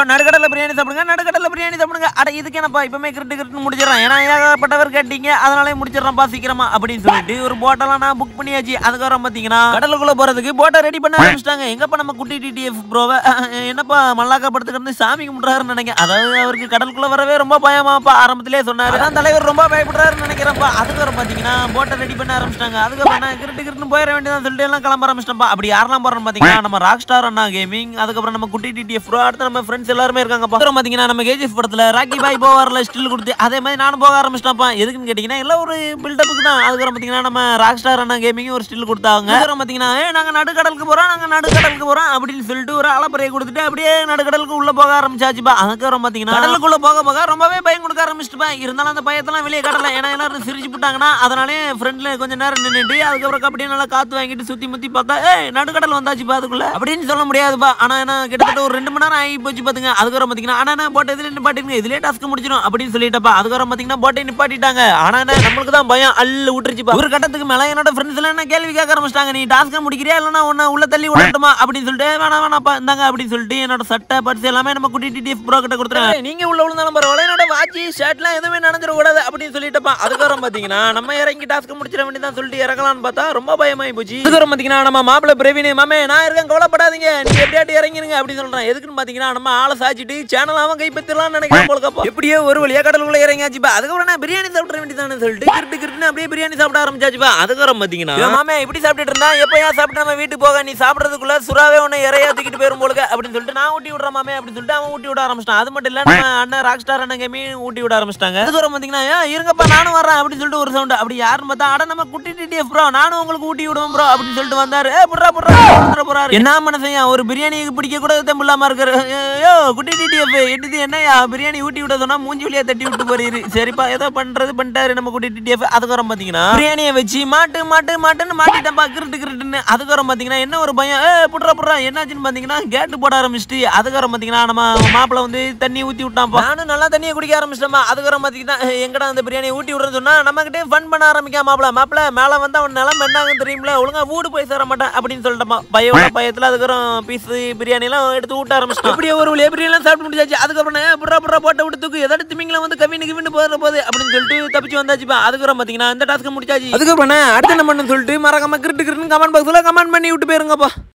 so நடுக்கடலை biryani சாப்பிடுங்க நடுக்கடலை பிரியாணி சாப்பிடுங்க அட இதுக்கு என்னப்பா இப்போமே கிரிட்டு கிரிட்டு முடிச்சிடறேன் ஏன்னா ஏகப்பட்டவர் கேட்டீங்க அதனாலே முடிச்சிடறேன்ப்பா சீக்கிரமா அப்படின்னு சொல்லிட்டு ஒரு போட்டெல்லாம் நான் புக் பண்ணியாச்சு அதுக்கப்புறம் பார்த்தீங்கன்னா கடலுக்குள்ளே போகிறதுக்கு போட்டை ரெடி பண்ண ஆரம்பிச்சிட்டாங்க எங்கப்பா நம்ம குட்டி டிடிஎஃப் ப்ரோவை என்னப்பா மல்லாக்கா வந்து சாமி கும்பிட்றாருன்னு நினைக்கிறேன் அதாவது அவருக்கு கடலுக்குள்ளே வரவே ரொம்ப பயமாப்பா ஆரம்பத்திலே சொன்னார் தலைவர் ரொம்ப பயப்படுறாரு வைக்கிறப்பா அதுக்கப்புறம் பார்த்தீங்கன்னா போட்டை ரெடி பண்ண ஆரம்பிச்சிட்டாங்க அதுக்கப்புறம் நான் கிரிட்டு கிரிட்டு போயிட வேண்டியதான் சொல்லிட்டு எல்லாம் கிளம்ப ஆரம்பிச்சிட்டப்பா அப்படி யாரெல்லாம் போகிறோம் பார்த்தீங்கன்னா நம்ம ராக் ஸ்டார் அண்ணா கேமிங் அதுக்கப்புறம் நம்ம குட்டி டிடிஎஃப் அடுத்து நம்ம ஃப்ரெண்ட்ஸ் எல்லாருமே இருக்காங்க அப்புறம் பார்த்தீங்கன்னா நம்ம கேஜிஎஃப் படத்தில் ராக்கி பாய் போவாரில் ஸ்டில் கொடுத்து அதே மாதிரி நானும் போக ஆரம்பிச்சிட்டப்பா எதுக்குன்னு கேட்டிங்கன்னா எல்லாம் ஒரு பில்டப்புக்கு தான் அதுக்கப்புறம் பார்த்தீங்கன்னா நம்ம ராக் ஸ்டார் அண்ணா கேமிங் ஒரு ஸ்டில் கொடுத்தாங்க அப்புறம் பார்த்தீங்கன்னா நாங்கள் நடுக்கடலுக்கு போகிறோம் நாங்கள் நடுக்கடலுக்கு போகிறோம் அப்படின்னு சொல்லிட்டு ஒரு அலப்பறையை கொடுத்துட்டு அப்படியே நடுக்கடலுக்கு உள்ளே போக ஆரம்பிச்சாச்சுப்பா அதுக்கப்புறம் பார்த்தீங்கன்னா நடலுக்குள்ளே போக போக ரொம்பவே பயம் கொடுக்க ஆரம்பிச்சிட்டுப்பா இருந்தாலும் அந்த பயத்தெல்லாம் வெளியே கடலை ஏன்னா சிரிச்சு விட்டாங்கன்னா அதனாலே ஃப்ரெண்ட்ல கொஞ்சம் நேரம் நின்றுட்டு அதுக்கப்புறம் அப்படியே நல்லா காற்று வாங்கிட்டு சுற்றி முற்றி பார்த்தா ஏ நடுக்கடல் வந்தாச்சுப்பா அதுக்குள்ளே அப்படின்னு சொல்ல முடியாதுப்பா ஆனால் என்ன கிட்டத்தட்ட ஒரு ரெண்டு மணி நேரம் ஆகி போச்சு பார்த்துங்க அதுக்கப்புறம் பார்த்தீங்கன்னா ஆனா என்ன போட்ட இதில் நிப்பாட்டிங்க இதுலேயே டாஸ்க்கு முடிச்சிடும் அப்படின்னு சொல்லிட்டப்பா அதுக்கப்புறம் பார்த்தீங்கன்னா போட்டை நிப்பாட்டிட்டாங்க ஆனால் என்ன நம்மளுக்கு தான் பயம் அல்ல விட்டுருச்சுப்பா ஒரு கட்டத்துக்கு மேலே என்னோட ஃப்ரெண்ட்ஸ் எல்லாம் என்ன கேள்வி கேட்க ஆரம்பிச்சிட்டாங்க நீ டாஸ்க்கு முடிக்கிறியா இல்லைனா உன்ன உள்ள தள்ளி விடட்டுமா அப்படின்னு சொல்லிட்டு வேணாம் வேணாப்பா இந்தாங்க அப்படின்னு சொல்லிட்டு என்னோட சட்டை பரிசு எல்லாமே நம்ம குட்டி டிஎஃப் ப்ரோ கிட்ட கொடுத்துருவேன் நீங்க உள்ள உள்ள நம்பர் என்னோட வாட்சி ஷர்ட்லாம் எதுவுமே நடந்துடக்கூடாது கூடாது அப்படின்னு சொல்லிட்டுப்பா அதுக்கு அதுக்கப்புறம் பார்த்தீங்கன்னா நம்ம இறங்கி டாஸ்க்கு முடிச்சிட வேண்டி சொல்லிட்டு இறங்கலாம்னு பார்த்தா ரொம்ப பயமாயி போச்சு அதுக்கப்புறம் பாத்தீங்கன்னா நம்ம மாப்பிள்ள பிரவீன் மாமே நான் இருக்கேன் கவலைப்படாதீங்க நீங்கள் எப்படியாட்டி இறங்கிருங்க அப்படின்னு சொல்கிறேன் எதுக்குன்னு பாத்தீங்கன்னா நம்ம ஆளை சாச்சிட்டு சேனலாவும் கைப்பற்றலாம்னு நினைக்கிறேன் போலக்கப்போ எப்படியே ஒரு வழியா கடலுக்குள்ளே இறங்கியாச்சுப்பா அதுக்கப்புறம் நான் பிரியாணி சாப்பிட வேண்டியதானு சொல்லிட்டு கிரிட்டு கிரிட்டுன்னு அப்படியே பிரியாணி சாப்பிட ஆரம்பிச்சாச்சுப்பா அதுக்கப்புறம் பார்த்தீங்கன்னா மாமே இப்படி சாப்பிட்டுட்டு இருந்தா எப்போ ஏன் சாப்பிட்டு நம்ம வீட்டுக்கு போக நீ சாப்பிட்றதுக்குள்ள சுறாவே உன்னை இறைய தூக்கிட்டு போயிரும் போலுக்கு அப்படின்னு சொல்லிட்டு நான் ஊட்டி விடுறேன் மாமே அப்படின்னு சொல்லிட்டு அவன் ஊட்டி விட ஆரம்பிச்சிட்டான் அது மட்டும் இல்ல நம்ம அண்ணன் ராக் ஸ்டார் அண்ணன் கேமி ஊட்டி விட ஆரம்பிச்சிட்டாங்க அதுக்கப்புறம் பார்த்தீங்கன்னா இருங்கப்பா நானும் வர ப்ரோ அப்படின்னு சொல்லிட்டு ஒரு சவுண்ட் அப்படி யாருன்னு பார்த்தா அட நம்ம குட்டி டிடிஎஃப் ப்ரோ நானும் உங்களுக்கு ஊட்டி விடுவோம் ப்ரோ அப்படின்னு சொல்லிட்டு வந்தாரு புறா புறா என்ன மனசையா ஒரு பிரியாணிக்கு பிடிக்க கூட தம்பில்லாம இருக்காரு ஐயோ குட்டி டிடிஎஃப் எடுத்து என்ன பிரியாணி ஊட்டி விட சொன்னா மூஞ்சி வழியா தட்டி விட்டு போறீரு சரிப்பா ஏதோ பண்றது பண்ணிட்டாரு நம்ம குட்டி டிடிஎஃப் அதுக்கப்புறம் பாத்தீங்கன்னா பிரியாணியை வச்சு மாட்டு மாட்டு மாட்டுன்னு மாட்டிட்டப்பா கிருட்டு கிருட்டுன்னு அதுக்கப்புறம் பாத்தீங்கன்னா என்ன ஒரு பயம் ஏ புட்ரா புட்ரா என்னாச்சுன்னு பாத்தீங்கன்னா கேட்டு போட ஆரம்பிச்சுட்டு அதுக்கப்புறம் பாத்தீங்கன்னா நம்ம மாப்பிள்ள வந்து தண்ணி ஊத்தி விட்டான் நானும் நல்லா தண்ணியை குடிக்க ஆரம்பிச்சிட்டோமா அதுக்கப்புறம் பாத்தீங்கன்னா எங்கடா அந்த பிரியாணியை ஊட்டி விடுறது ஆரம்பிச்சிட்டோம்னு சொன்னால் நம்மகிட்டே ஃபன் பண்ண ஆரம்பிக்கா மாப்பிள மாப்பிள மேலே வந்தால் அவன் நிலம் என்னாங்கன்னு தெரியும்ல ஒழுங்கா வீடு போய் சேர மாட்டேன் அப்படின்னு சொல்லிட்டோம்மா பயோட பயத்தில் அதுக்கப்புறம் பீஸ் பிரியாணிலாம் எடுத்து ஊட்ட ஆரம்பிச்சிட்டோம் அப்படியே ஒரு ஒளி பிரியாணிலாம் சாப்பிட்டு முடிச்சாச்சு அதுக்கப்புறம் புறா புறா போட்ட விட்டு தூக்கு ஏதாவது திமிங்கில வந்து கவினு கிவின்னு போகிற போது அப்படின்னு சொல்லிட்டு தப்பிச்சு வந்தாச்சுப்பா அதுக்கப்புறம் பார்த்தீங்கன்னா இந்த டாஸ்க்கு முடிச்சாச்சு அதுக்கப்புறம் அடுத்த என்ன பண்ணு சொல்லிட்டு மறக்காம கிரிட்டு கிரிட்டு கமெண்ட் பாக்ஸில் கமெண்ட் பண்ணி விட்டு போயிருங்கப்பா